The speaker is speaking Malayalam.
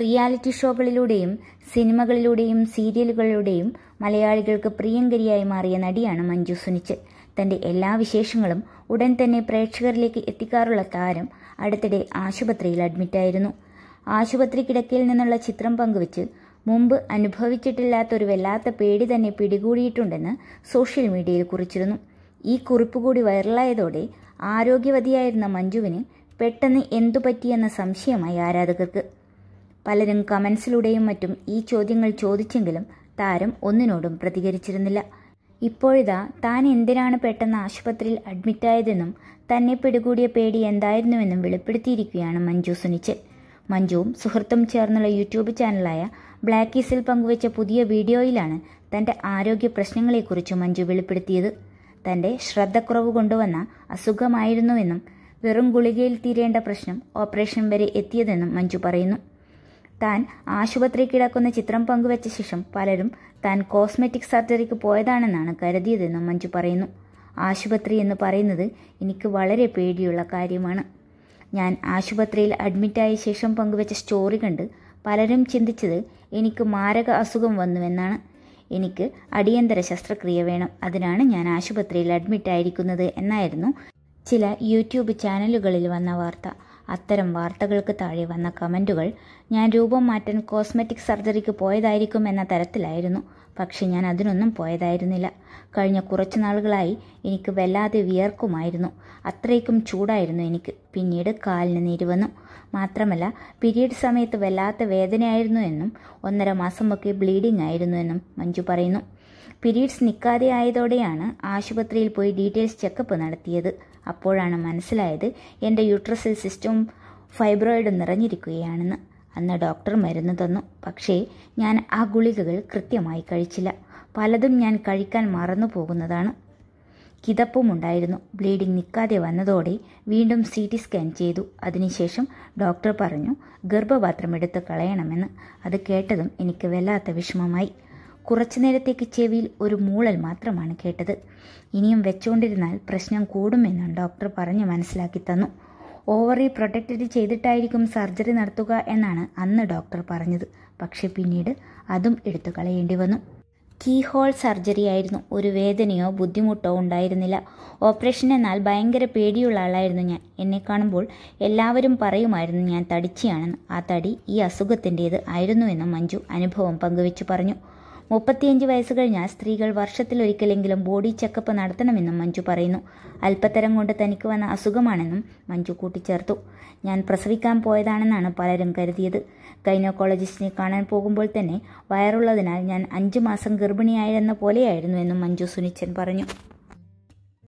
റിയാലിറ്റി ഷോകളിലൂടെയും സിനിമകളിലൂടെയും സീരിയലുകളിലൂടെയും മലയാളികൾക്ക് പ്രിയങ്കരിയായി മാറിയ നടിയാണ് മഞ്ജു സുനിച്ച് തന്റെ എല്ലാ വിശേഷങ്ങളും ഉടൻ തന്നെ പ്രേക്ഷകരിലേക്ക് എത്തിക്കാറുള്ള താരം അടുത്തിടെ ആശുപത്രിയിൽ അഡ്മിറ്റായിരുന്നു ആശുപത്രി കിടക്കയിൽ നിന്നുള്ള ചിത്രം പങ്കുവച്ച് മുമ്പ് അനുഭവിച്ചിട്ടില്ലാത്തൊരു വല്ലാത്ത പേടി തന്നെ പിടികൂടിയിട്ടുണ്ടെന്ന് സോഷ്യൽ മീഡിയയിൽ കുറിച്ചിരുന്നു ഈ കുറിപ്പ് കൂടി വൈറലായതോടെ ആരോഗ്യവതിയായിരുന്ന മഞ്ജുവിന് പെട്ടെന്ന് എന്തു പറ്റിയെന്ന സംശയമായി ആരാധകർക്ക് പലരും കമൻസിലൂടെയും മറ്റും ഈ ചോദ്യങ്ങൾ ചോദിച്ചെങ്കിലും താരം ഒന്നിനോടും പ്രതികരിച്ചിരുന്നില്ല ഇപ്പോഴിതാ താൻ എന്തിനാണ് പെട്ടെന്ന് ആശുപത്രിയിൽ അഡ്മിറ്റായതെന്നും തന്നെ പിടികൂടിയ പേടി എന്തായിരുന്നുവെന്നും വെളിപ്പെടുത്തിയിരിക്കുകയാണ് മഞ്ജു സുനിച്ചൽ മഞ്ജുവും സുഹൃത്തും ചേർന്നുള്ള യൂട്യൂബ് ചാനലായ ബ്ലാക്കീസിൽ പങ്കുവച്ച പുതിയ വീഡിയോയിലാണ് തൻ്റെ ആരോഗ്യ പ്രശ്നങ്ങളെക്കുറിച്ച് മഞ്ജു വെളിപ്പെടുത്തിയത് തൻ്റെ ശ്രദ്ധക്കുറവ് കൊണ്ടുവന്ന അസുഖമായിരുന്നുവെന്നും വെറും ഗുളികയിൽ തീരേണ്ട പ്രശ്നം ഓപ്പറേഷൻ വരെ എത്തിയതെന്നും മഞ്ജു പറയുന്നു താൻ ആശുപത്രി കിടക്കുന്ന ചിത്രം പങ്കുവച്ച ശേഷം പലരും താൻ കോസ്മെറ്റിക് സർജറിക്ക് പോയതാണെന്നാണ് കരുതിയതെന്നും മഞ്ജു പറയുന്നു ആശുപത്രി എന്ന് പറയുന്നത് എനിക്ക് വളരെ പേടിയുള്ള കാര്യമാണ് ഞാൻ ആശുപത്രിയിൽ അഡ്മിറ്റായ ശേഷം പങ്കുവച്ച സ്റ്റോറി കണ്ട് പലരും ചിന്തിച്ചത് എനിക്ക് മാരക അസുഖം വന്നുവെന്നാണ് എനിക്ക് അടിയന്തര ശസ്ത്രക്രിയ വേണം അതിനാണ് ഞാൻ ആശുപത്രിയിൽ അഡ്മിറ്റായിരിക്കുന്നത് എന്നായിരുന്നു ചില യൂട്യൂബ് ചാനലുകളിൽ വന്ന വാർത്ത അത്തരം വാർത്തകൾക്ക് താഴെ വന്ന കമൻറ്റുകൾ ഞാൻ രൂപം മാറ്റാൻ കോസ്മെറ്റിക് സർജറിക്ക് പോയതായിരിക്കും എന്ന തരത്തിലായിരുന്നു പക്ഷെ ഞാൻ അതിനൊന്നും പോയതായിരുന്നില്ല കഴിഞ്ഞ കുറച്ച് നാളുകളായി എനിക്ക് വല്ലാതെ വിയർക്കുമായിരുന്നു അത്രയ്ക്കും ചൂടായിരുന്നു എനിക്ക് പിന്നീട് കാലിന് നീര് വന്നു മാത്രമല്ല പീരീഡ് സമയത്ത് വല്ലാത്ത വേദനയായിരുന്നു എന്നും ഒന്നര മാസമൊക്കെ ബ്ലീഡിംഗ് ആയിരുന്നു എന്നും മഞ്ജു പറയുന്നു പിരീഡ്സ് നിൽക്കാതെ ആയതോടെയാണ് ആശുപത്രിയിൽ പോയി ഡീറ്റെയിൽസ് ചെക്കപ്പ് നടത്തിയത് അപ്പോഴാണ് മനസ്സിലായത് എൻ്റെ യൂട്രസിൽ സിസ്റ്റവും ഫൈബ്രോയിഡ് നിറഞ്ഞിരിക്കുകയാണെന്ന് അന്ന് ഡോക്ടർ മരുന്ന് തന്നു പക്ഷേ ഞാൻ ആ ഗുളികകൾ കൃത്യമായി കഴിച്ചില്ല പലതും ഞാൻ കഴിക്കാൻ മറന്നു പോകുന്നതാണ് ഉണ്ടായിരുന്നു ബ്ലീഡിംഗ് നിൽക്കാതെ വന്നതോടെ വീണ്ടും സി ടി സ്കാൻ ചെയ്തു അതിനുശേഷം ഡോക്ടർ പറഞ്ഞു ഗർഭപാത്രം എടുത്ത് കളയണമെന്ന് അത് കേട്ടതും എനിക്ക് വല്ലാത്ത വിഷമമായി കുറച്ചു നേരത്തേക്ക് ചെവിയിൽ ഒരു മൂളൽ മാത്രമാണ് കേട്ടത് ഇനിയും വെച്ചുകൊണ്ടിരുന്നാൽ പ്രശ്നം കൂടുമെന്ന് ഡോക്ടർ പറഞ്ഞു മനസ്സിലാക്കി തന്നു ഓവറി പ്രൊട്ടക്റ്റഡ് ചെയ്തിട്ടായിരിക്കും സർജറി നടത്തുക എന്നാണ് അന്ന് ഡോക്ടർ പറഞ്ഞത് പക്ഷെ പിന്നീട് അതും എടുത്തു കളയേണ്ടി വന്നു കീ ഹോൾ സർജറി ആയിരുന്നു ഒരു വേദനയോ ബുദ്ധിമുട്ടോ ഉണ്ടായിരുന്നില്ല ഓപ്പറേഷൻ എന്നാൽ ഭയങ്കര പേടിയുള്ള ആളായിരുന്നു ഞാൻ എന്നെ കാണുമ്പോൾ എല്ലാവരും പറയുമായിരുന്നു ഞാൻ തടിച്ചിയാണെന്ന് ആ തടി ഈ അസുഖത്തിൻ്റേത് ആയിരുന്നുവെന്ന് മഞ്ജു അനുഭവം പങ്കുവെച്ചു പറഞ്ഞു മുപ്പത്തിയഞ്ച് വയസ്സ് കഴിഞ്ഞാൽ സ്ത്രീകൾ വർഷത്തിലൊരിക്കലെങ്കിലും ബോഡി ചെക്കപ്പ് നടത്തണമെന്നും മഞ്ജു പറയുന്നു അല്പത്തരം കൊണ്ട് തനിക്ക് വന്ന അസുഖമാണെന്നും മഞ്ജു കൂട്ടിച്ചേർത്തു ഞാൻ പ്രസവിക്കാൻ പോയതാണെന്നാണ് പലരും കരുതിയത് ഗൈനോക്കോളജിസ്റ്റിനെ കാണാൻ പോകുമ്പോൾ തന്നെ വയറുള്ളതിനാൽ ഞാൻ അഞ്ച് മാസം ഗർഭിണിയായിരുന്ന പോലെയായിരുന്നു എന്നും മഞ്ജു സുനിച്ചൻ പറഞ്ഞു